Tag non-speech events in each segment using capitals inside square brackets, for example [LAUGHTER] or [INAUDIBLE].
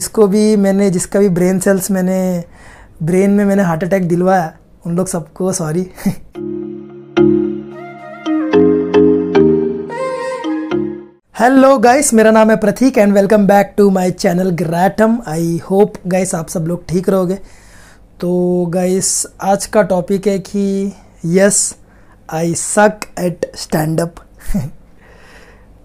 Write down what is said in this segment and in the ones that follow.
जिसको भी मैंने जिसका भी ब्रेन सेल्स मैंने ब्रेन में मैंने हार्ट अटैक दिलवाया उन लोग सबको सॉरी हेलो गाइस मेरा नाम है Prateek and welcome back to my channel ग्रैटम आई होप गाइस आप सब लोग ठीक रहोगे तो गाइस आज का टॉपिक है कि yes I suck at stand up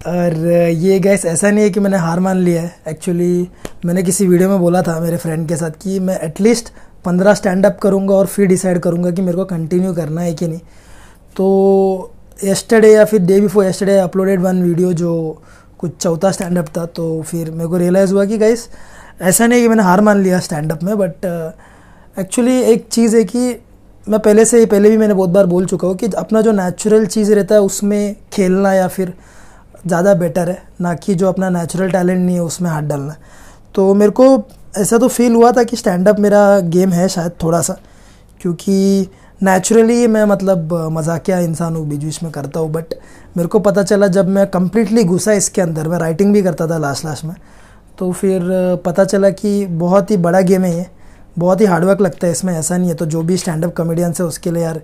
और ये गाइस ऐसा नहीं है कि मैंने हार मान लिया है एक्चुअली मैंने किसी वीडियो में बोला था मेरे फ्रेंड के साथ कि मैं एटलीस्ट पंद्रह स्टैंड अप करूँगा और फिर डिसाइड करूँगा कि मेरे को कंटिन्यू करना है कि नहीं तो येस्टरडे या फिर day before yesterday uploaded one video जो कुछ चौथा स्टैंड अप था तो फिर मेरे को रियलाइज़ हुआ कि गाइस ऐसा नहीं कि मैंने हार मान लिया स्टैंड अप में बट एक्चुअली uh, एक चीज़ है कि मैं पहले से ही पहले भी मैंने बहुत बार बोल चुका हूँ कि अपना जो नेचुरल चीज़ रहता है उसमें खेलना या फिर ज़्यादा बेटर है ना कि जो अपना नेचुरल टैलेंट नहीं है उसमें हाथ डालना तो मेरे को ऐसा तो फील हुआ था कि स्टैंड अप मेरा गेम है शायद थोड़ा सा क्योंकि नेचुरली मैं मतलब मजाकिया इंसान हूँ बीजू इसमें करता हूँ बट मेरे को पता चला जब मैं कम्प्लीटली घुसा इसके अंदर मैं राइटिंग भी करता था लास्ट लास्ट में तो फिर पता चला कि बहुत ही बड़ा गेम है ये बहुत ही हार्डवर्क लगता है इसमें ऐसा नहीं है तो जो भी स्टैंड अप कॉमेडियंस है उसके लिए यार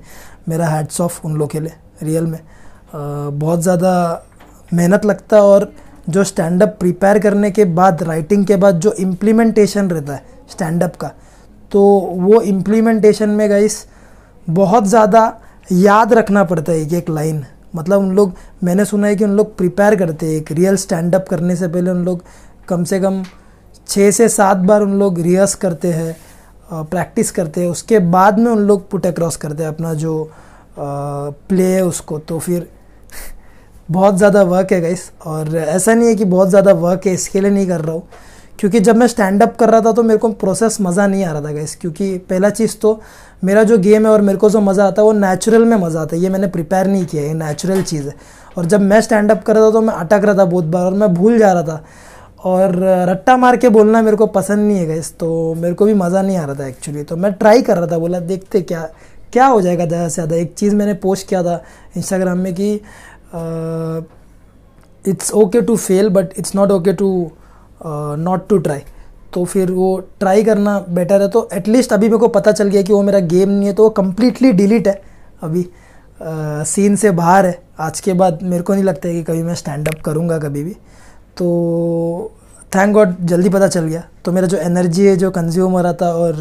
मेरा हैड्स ऑफ उन लोग के लिए रियल में आ, बहुत ज़्यादा मेहनत लगता है और जो स्टैंड अप प्रिपेयर करने के बाद राइटिंग के बाद जो इम्प्लीमेंटेशन रहता है स्टैंड अप का तो वो इम्प्लीमेंटेशन में गाइस बहुत ज़्यादा याद रखना पड़ता है एक एक लाइन मतलब उन लोग मैंने सुना है कि उन लोग प्रिपेयर करते हैं एक रियल स्टैंड अप करने से पहले उन लोग कम से कम छः से सात बार उन लोग रिहर्स करते हैं प्रैक्टिस करते हैं उसके बाद में उन लोग पुट अक्रॉस करते हैं अपना जो प्ले है उसको तो फिर बहुत ज़्यादा वर्क है गाइस और ऐसा नहीं है कि बहुत ज़्यादा वर्क है इसके लिए नहीं कर रहा हूँ क्योंकि जब मैं स्टैंड अप कर रहा था तो मेरे को प्रोसेस मज़ा नहीं आ रहा था गाइस क्योंकि पहला चीज़ तो मेरा जो गेम है और मेरे को जो मज़ा आता है वो नेचुरल में मज़ा आता है ये मैंने प्रिपेयर नहीं किया ये नेचुरल चीज़ है और जब मैं स्टैंड अप कर रहा था तो मैं अटक रहा था बहुत बार और मैं भूल जा रहा था और रट्टा मार के बोलना मेरे को पसंद नहीं है गाइस तो मेरे को भी मज़ा नहीं आ रहा था एक्चुअली तो मैं ट्राई कर रहा था बोला देखते क्या क्या हो जाएगा ज़्यादा से ज़्यादा एक चीज़ मैंने पोस्ट किया था इंस्टाग्राम में कि uh, it's okay to fail but it's not okay to uh, not to try तो फिर वो ट्राई करना बेटर है तो एटलीस्ट अभी मेरे को पता चल गया कि वो मेरा गेम नहीं है तो वो कम्प्लीटली डिलीट है अभी सीन uh, से बाहर है आज के बाद मेरे को नहीं लगता है कि कभी मैं स्टैंड अप करूँगा कभी भी तो थैंक गॉड जल्दी पता चल गया तो मेरा जो एनर्जी है जो कंज्यूम हो रहा था और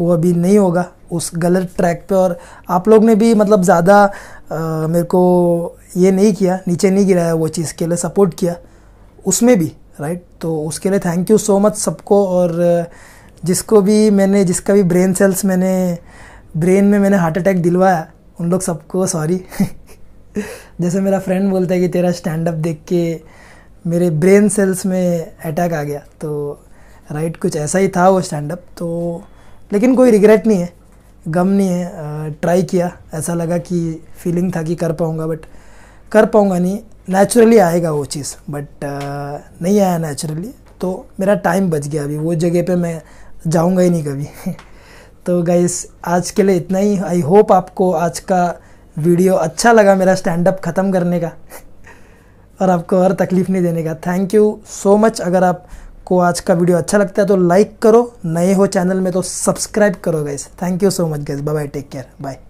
वो अभी नहीं होगा उस गलत ट्रैक पे और आप लोग ने भी मतलब ज़्यादा मेरे को ये नहीं किया नीचे नहीं गिराया वो चीज़ के लिए सपोर्ट किया उसमें भी राइट तो उसके लिए थैंक यू सो मच सबको और जिसको भी मैंने जिसका भी ब्रेन सेल्स मैंने ब्रेन में मैंने हार्ट अटैक दिलवाया उन लोग सबको सॉरी [LAUGHS] जैसे मेरा फ्रेंड बोलता है कि तेरा स्टैंड अप देख के मेरे ब्रेन सेल्स में अटैक आ गया तो राइट कुछ ऐसा ही था वो स्टैंड अप तो लेकिन कोई रिग्रेट नहीं है गम नहीं है ट्राई किया ऐसा लगा कि फीलिंग था कि कर पाऊँगा बट कर पाऊँगा नहीं नेचुरली आएगा वो चीज़ बट नहीं आया नेचुरली तो मेरा टाइम बच गया अभी वो जगह पे मैं जाऊँगा ही नहीं कभी [LAUGHS] तो गाइस आज के लिए इतना ही आई होप आपको आज का वीडियो अच्छा लगा मेरा स्टैंड अप ख़त्म करने का [LAUGHS] और आपको और तकलीफ़ नहीं देने का थैंक यू सो मच अगर आप आपको आज का वीडियो अच्छा लगता है तो लाइक करो नए हो चैनल में तो सब्सक्राइब करो guys thank you so much guys bye take care bye